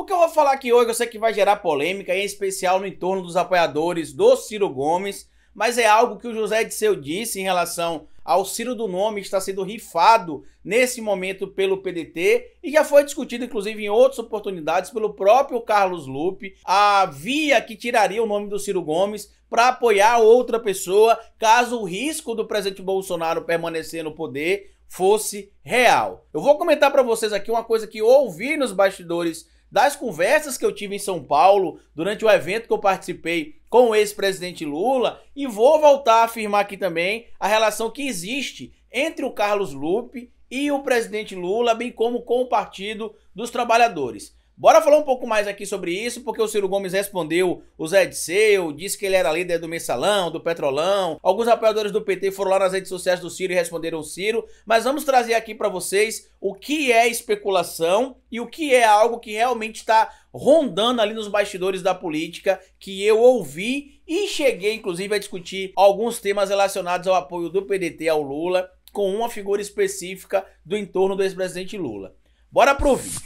O que eu vou falar aqui hoje, eu sei que vai gerar polêmica, em especial no entorno dos apoiadores do Ciro Gomes, mas é algo que o José Disseu disse em relação ao Ciro do Nome está sendo rifado nesse momento pelo PDT e já foi discutido, inclusive, em outras oportunidades pelo próprio Carlos Lupe, a via que tiraria o nome do Ciro Gomes para apoiar outra pessoa caso o risco do presidente Bolsonaro permanecer no poder fosse real. Eu vou comentar para vocês aqui uma coisa que eu ouvi nos bastidores das conversas que eu tive em São Paulo, durante o evento que eu participei com o ex-presidente Lula, e vou voltar a afirmar aqui também a relação que existe entre o Carlos Lupe e o presidente Lula, bem como com o Partido dos Trabalhadores. Bora falar um pouco mais aqui sobre isso, porque o Ciro Gomes respondeu o Zé Disseu, disse que ele era líder do Mensalão, do Petrolão. Alguns apoiadores do PT foram lá nas redes sociais do Ciro e responderam o Ciro. Mas vamos trazer aqui para vocês o que é especulação e o que é algo que realmente está rondando ali nos bastidores da política, que eu ouvi e cheguei, inclusive, a discutir alguns temas relacionados ao apoio do PDT ao Lula, com uma figura específica do entorno do ex-presidente Lula. Bora pro vídeo.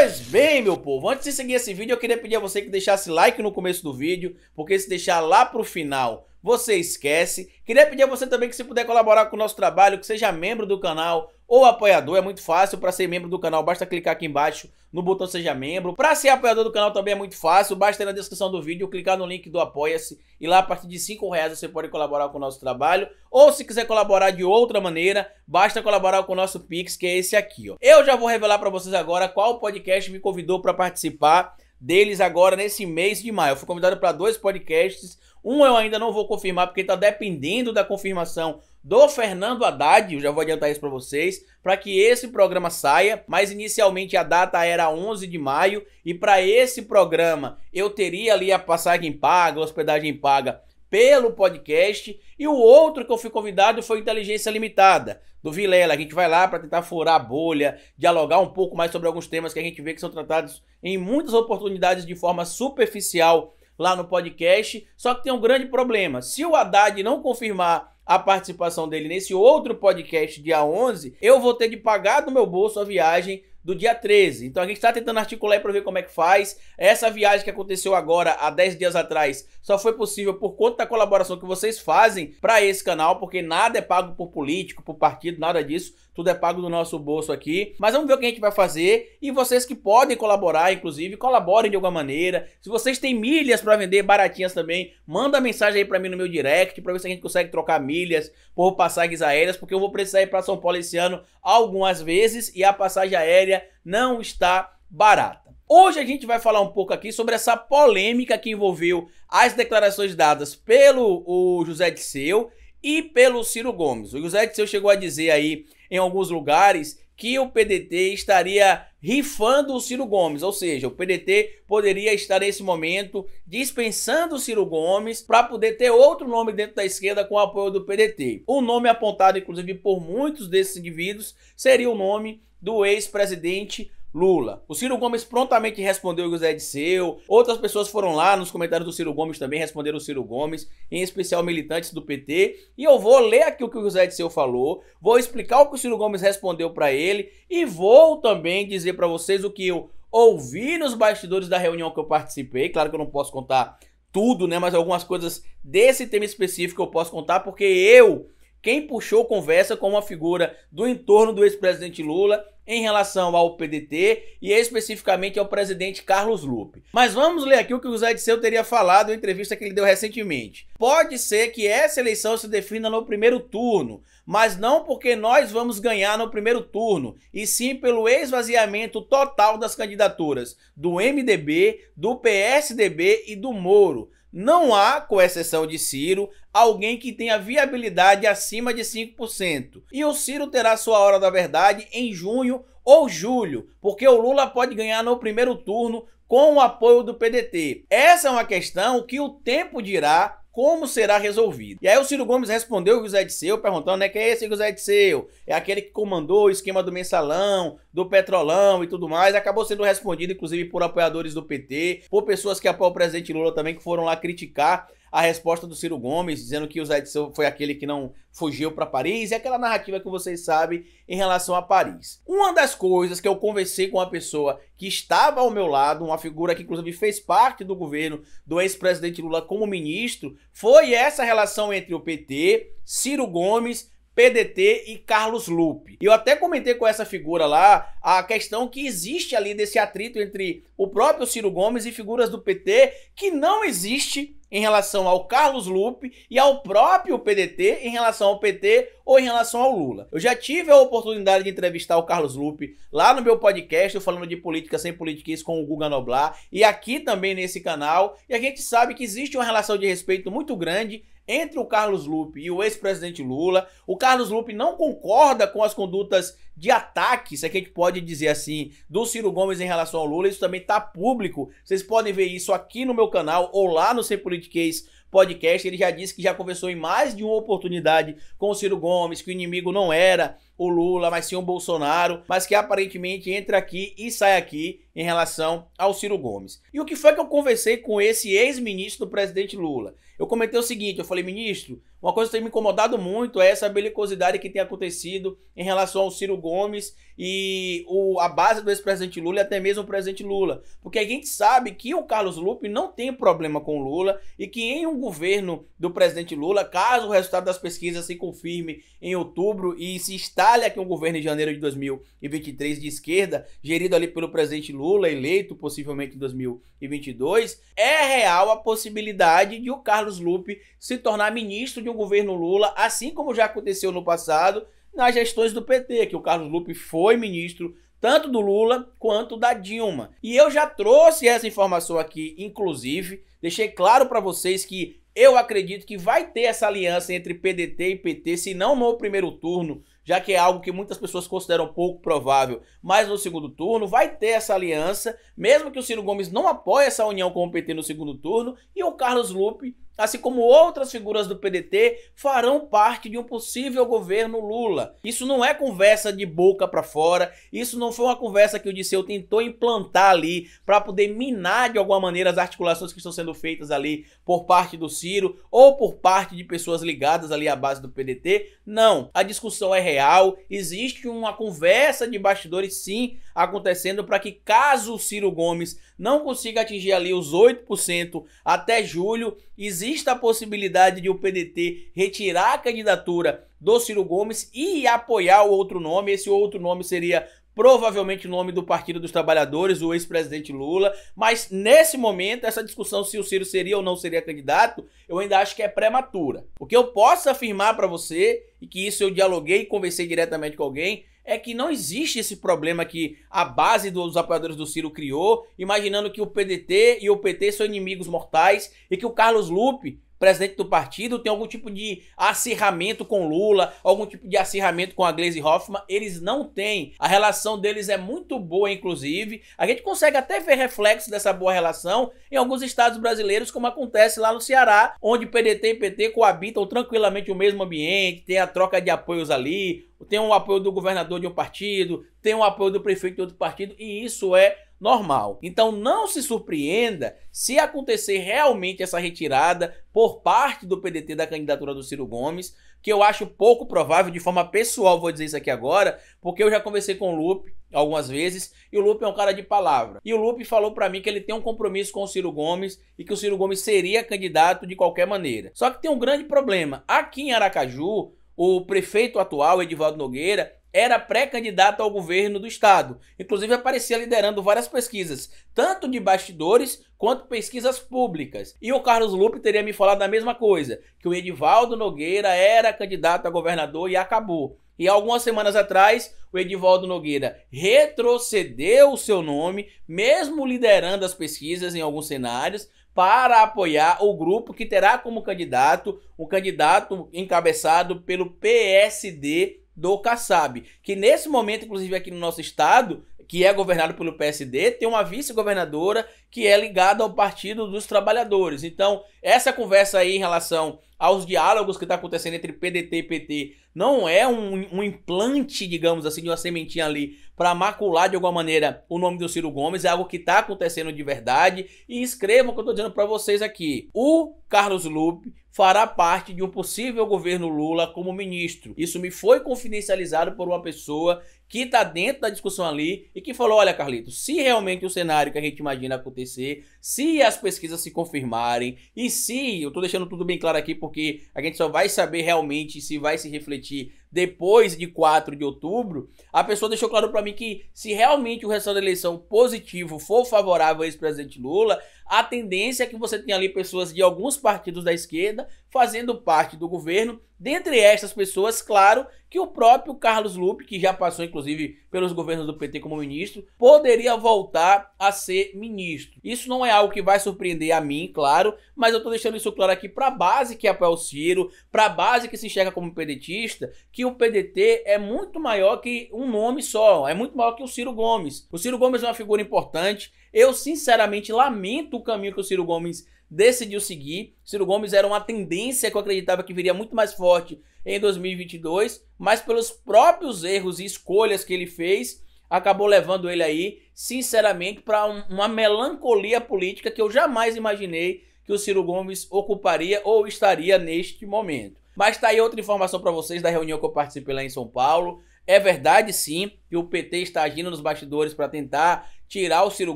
Pois bem, meu povo, antes de seguir esse vídeo, eu queria pedir a você que deixasse like no começo do vídeo, porque se deixar lá pro final, você esquece. Queria pedir a você também que se puder colaborar com o nosso trabalho, que seja membro do canal, ou apoiador. É muito fácil. Para ser membro do canal, basta clicar aqui embaixo no botão Seja Membro. Para ser apoiador do canal também é muito fácil. Basta ir na descrição do vídeo, clicar no link do Apoia-se e lá a partir de 5 reais você pode colaborar com o nosso trabalho. Ou se quiser colaborar de outra maneira, basta colaborar com o nosso Pix, que é esse aqui. Ó. Eu já vou revelar para vocês agora qual podcast me convidou para participar deles agora nesse mês de maio. Eu fui convidado para dois podcasts. Um eu ainda não vou confirmar, porque está dependendo da confirmação do Fernando Haddad, eu já vou adiantar isso para vocês, para que esse programa saia, mas inicialmente a data era 11 de maio e para esse programa eu teria ali a passagem paga, a hospedagem paga pelo podcast e o outro que eu fui convidado foi Inteligência Limitada do Vilela. A gente vai lá para tentar furar a bolha, dialogar um pouco mais sobre alguns temas que a gente vê que são tratados em muitas oportunidades de forma superficial lá no podcast. Só que tem um grande problema. Se o Haddad não confirmar a participação dele nesse outro podcast dia 11, eu vou ter de pagar do meu bolso a viagem do dia 13. Então a gente está tentando articular para ver como é que faz. Essa viagem que aconteceu agora, há 10 dias atrás, só foi possível por conta da colaboração que vocês fazem para esse canal, porque nada é pago por político, por partido, nada disso. Tudo é pago do nosso bolso aqui. Mas vamos ver o que a gente vai fazer. E vocês que podem colaborar, inclusive, colaborem de alguma maneira. Se vocês têm milhas para vender baratinhas também, manda mensagem aí para mim no meu direct para ver se a gente consegue trocar milhas por passagens aéreas, porque eu vou precisar ir para São Paulo esse ano algumas vezes e a passagem aérea aérea não está barata. Hoje a gente vai falar um pouco aqui sobre essa polêmica que envolveu as declarações dadas pelo o José Disseu e pelo Ciro Gomes. O José Disseu chegou a dizer aí em alguns lugares que o PDT estaria rifando o Ciro Gomes, ou seja, o PDT poderia estar nesse momento dispensando o Ciro Gomes para poder ter outro nome dentro da esquerda com o apoio do PDT. O nome apontado inclusive por muitos desses indivíduos seria o nome do ex-presidente Lula. O Ciro Gomes prontamente respondeu o José Disseu. Outras pessoas foram lá nos comentários do Ciro Gomes também, responderam o Ciro Gomes, em especial militantes do PT. E eu vou ler aqui o que o José Disseu falou, vou explicar o que o Ciro Gomes respondeu para ele e vou também dizer para vocês o que eu ouvi nos bastidores da reunião que eu participei. Claro que eu não posso contar tudo, né, mas algumas coisas desse tema específico eu posso contar porque eu quem puxou conversa com uma figura do entorno do ex-presidente Lula em relação ao PDT e especificamente ao presidente Carlos Lupe. Mas vamos ler aqui o que o Zé Disseu teria falado em entrevista que ele deu recentemente. Pode ser que essa eleição se defina no primeiro turno, mas não porque nós vamos ganhar no primeiro turno, e sim pelo esvaziamento total das candidaturas do MDB, do PSDB e do Moro. Não há, com exceção de Ciro, alguém que tenha viabilidade acima de 5%. E o Ciro terá sua hora da verdade em junho ou julho, porque o Lula pode ganhar no primeiro turno com o apoio do PDT. Essa é uma questão que o tempo dirá como será resolvido. E aí o Ciro Gomes respondeu o José Disseu perguntando, né, que é esse José Disseu? É aquele que comandou o esquema do mensalão, do petrolão e tudo mais. Acabou sendo respondido, inclusive, por apoiadores do PT, por pessoas que apoiam o presidente Lula também, que foram lá criticar a resposta do Ciro Gomes, dizendo que o Zé Edson foi aquele que não fugiu para Paris, e aquela narrativa que vocês sabem em relação a Paris. Uma das coisas que eu conversei com uma pessoa que estava ao meu lado, uma figura que inclusive fez parte do governo do ex-presidente Lula como ministro, foi essa relação entre o PT, Ciro Gomes, PDT e Carlos Lupe. Eu até comentei com essa figura lá a questão que existe ali desse atrito entre o próprio Ciro Gomes e figuras do PT que não existe em relação ao Carlos Lupe e ao próprio PDT em relação ao PT ou em relação ao Lula. Eu já tive a oportunidade de entrevistar o Carlos Lupe lá no meu podcast, falando de política sem politiquês com o Guga Noblar e aqui também nesse canal, e a gente sabe que existe uma relação de respeito muito grande entre o Carlos Lupe e o ex-presidente Lula. O Carlos Lupe não concorda com as condutas de ataque, é que a gente pode dizer assim, do Ciro Gomes em relação ao Lula, isso também tá público. Vocês podem ver isso aqui no meu canal ou lá no Sem Politiquês podcast, ele já disse que já conversou em mais de uma oportunidade com o Ciro Gomes, que o inimigo não era o Lula, mas sim o Bolsonaro, mas que aparentemente entra aqui e sai aqui em relação ao Ciro Gomes. E o que foi que eu conversei com esse ex-ministro do presidente Lula? Eu comentei o seguinte, eu falei, ministro, uma coisa que tem me incomodado muito é essa belicosidade que tem acontecido em relação ao Ciro Gomes e o, a base do ex-presidente Lula e até mesmo o presidente Lula. Porque a gente sabe que o Carlos Lupe não tem problema com Lula e que em um governo do presidente Lula, caso o resultado das pesquisas se confirme em outubro e se instale aqui um governo em janeiro de 2023 de esquerda, gerido ali pelo presidente Lula, eleito possivelmente em 2022, é real a possibilidade de o Carlos Lupe se tornar ministro de o governo Lula, assim como já aconteceu no passado, nas gestões do PT, que o Carlos Lupe foi ministro tanto do Lula quanto da Dilma. E eu já trouxe essa informação aqui, inclusive, deixei claro para vocês que eu acredito que vai ter essa aliança entre PDT e PT, se não no primeiro turno, já que é algo que muitas pessoas consideram pouco provável, mas no segundo turno vai ter essa aliança, mesmo que o Ciro Gomes não apoie essa união com o PT no segundo turno, e o Carlos Lupe, assim como outras figuras do PDT, farão parte de um possível governo Lula. Isso não é conversa de boca para fora, isso não foi uma conversa que o Disseu tentou implantar ali para poder minar de alguma maneira as articulações que estão sendo feitas ali por parte do Ciro ou por parte de pessoas ligadas ali à base do PDT. Não, a discussão é real real. Existe uma conversa de bastidores, sim, acontecendo para que, caso o Ciro Gomes não consiga atingir ali os 8% até julho, exista a possibilidade de o PDT retirar a candidatura do Ciro Gomes e apoiar o outro nome. Esse outro nome seria provavelmente o nome do Partido dos Trabalhadores, o ex-presidente Lula, mas nesse momento, essa discussão se o Ciro seria ou não seria candidato, eu ainda acho que é prematura. O que eu posso afirmar para você, e que isso eu dialoguei e conversei diretamente com alguém, é que não existe esse problema que a base dos apoiadores do Ciro criou, imaginando que o PDT e o PT são inimigos mortais e que o Carlos Lupe presidente do partido, tem algum tipo de acirramento com Lula, algum tipo de acirramento com a Glaze Hoffman. Eles não têm. A relação deles é muito boa, inclusive. A gente consegue até ver reflexo dessa boa relação em alguns estados brasileiros, como acontece lá no Ceará, onde PDT e PT coabitam tranquilamente o mesmo ambiente, tem a troca de apoios ali, tem o um apoio do governador de um partido, tem o um apoio do prefeito de outro partido, e isso é normal. Então não se surpreenda se acontecer realmente essa retirada por parte do PDT da candidatura do Ciro Gomes, que eu acho pouco provável, de forma pessoal, vou dizer isso aqui agora, porque eu já conversei com o Lupe algumas vezes, e o Lupe é um cara de palavra. E o Lupe falou para mim que ele tem um compromisso com o Ciro Gomes e que o Ciro Gomes seria candidato de qualquer maneira. Só que tem um grande problema. Aqui em Aracaju, o prefeito atual, Edivaldo Nogueira, era pré-candidato ao governo do estado. Inclusive aparecia liderando várias pesquisas, tanto de bastidores quanto pesquisas públicas. E o Carlos Lupe teria me falado a mesma coisa, que o Edivaldo Nogueira era candidato a governador e acabou. E algumas semanas atrás, o Edivaldo Nogueira retrocedeu o seu nome, mesmo liderando as pesquisas em alguns cenários, para apoiar o grupo que terá como candidato um candidato encabeçado pelo PSD do Kassab, que nesse momento, inclusive aqui no nosso estado, que é governado pelo PSD, tem uma vice-governadora que é ligada ao Partido dos Trabalhadores. Então, essa conversa aí em relação aos diálogos que está acontecendo entre PDT e PT não é um, um implante, digamos assim, de uma sementinha ali para macular de alguma maneira o nome do Ciro Gomes, é algo que está acontecendo de verdade. E escrevam o que eu estou dizendo para vocês aqui. O Carlos Lupe fará parte de um possível governo Lula como ministro. Isso me foi confidencializado por uma pessoa que está dentro da discussão ali e que falou: olha, Carlito, se realmente o cenário que a gente imagina acontecer, se as pesquisas se confirmarem e se, eu estou deixando tudo bem claro aqui porque a gente só vai saber realmente se vai se refletir depois de 4 de outubro, a pessoa deixou claro para mim que se realmente o resultado da eleição positivo for favorável ao ex-presidente Lula, a tendência é que você tenha ali pessoas de alguns partidos da esquerda fazendo parte do governo. Dentre estas pessoas, claro, que o próprio Carlos Lupe, que já passou inclusive pelos governos do PT como ministro, poderia voltar a ser ministro. Isso não é algo que vai surpreender a mim, claro, mas eu tô deixando isso claro aqui para a base que apoia é o Ciro, para a base que se enxerga como pedetista, que o PDT é muito maior que um nome só, é muito maior que o Ciro Gomes. O Ciro Gomes é uma figura importante. Eu, sinceramente, lamento o caminho que o Ciro Gomes decidiu seguir. Ciro Gomes era uma tendência que eu acreditava que viria muito mais forte em 2022, mas pelos próprios erros e escolhas que ele fez, acabou levando ele aí, sinceramente, para um, uma melancolia política que eu jamais imaginei que o Ciro Gomes ocuparia ou estaria neste momento. Mas tá aí outra informação para vocês da reunião que eu participei lá em São Paulo. É verdade sim que o PT está agindo nos bastidores para tentar tirar o Ciro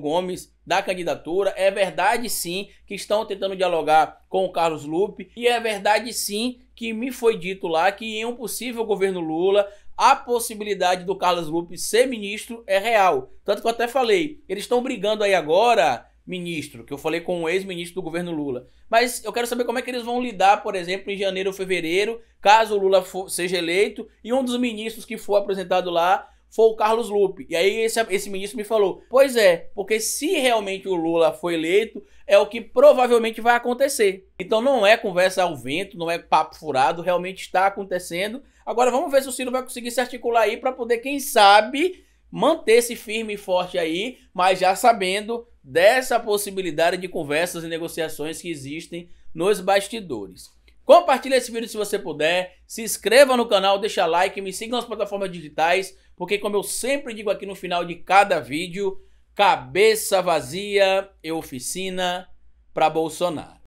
Gomes da candidatura. É verdade sim que estão tentando dialogar com o Carlos Lupe e é verdade sim que me foi dito lá que em um possível governo Lula a possibilidade do Carlos Lupe ser ministro é real. Tanto que eu até falei, eles estão brigando aí agora ministro, que eu falei com o ex-ministro do governo Lula. Mas eu quero saber como é que eles vão lidar, por exemplo, em janeiro ou fevereiro, caso o Lula for, seja eleito e um dos ministros que for apresentado lá for o Carlos Lupe. E aí esse, esse ministro me falou: Pois é, porque se realmente o Lula for eleito, é o que provavelmente vai acontecer. Então não é conversa ao vento, não é papo furado, realmente está acontecendo. Agora vamos ver se o Ciro vai conseguir se articular aí para poder, quem sabe, manter-se firme e forte aí, mas já sabendo dessa possibilidade de conversas e negociações que existem nos bastidores. Compartilhe esse vídeo se você puder, se inscreva no canal, deixa like, me siga nas plataformas digitais, porque como eu sempre digo aqui no final de cada vídeo, cabeça vazia e oficina para Bolsonaro.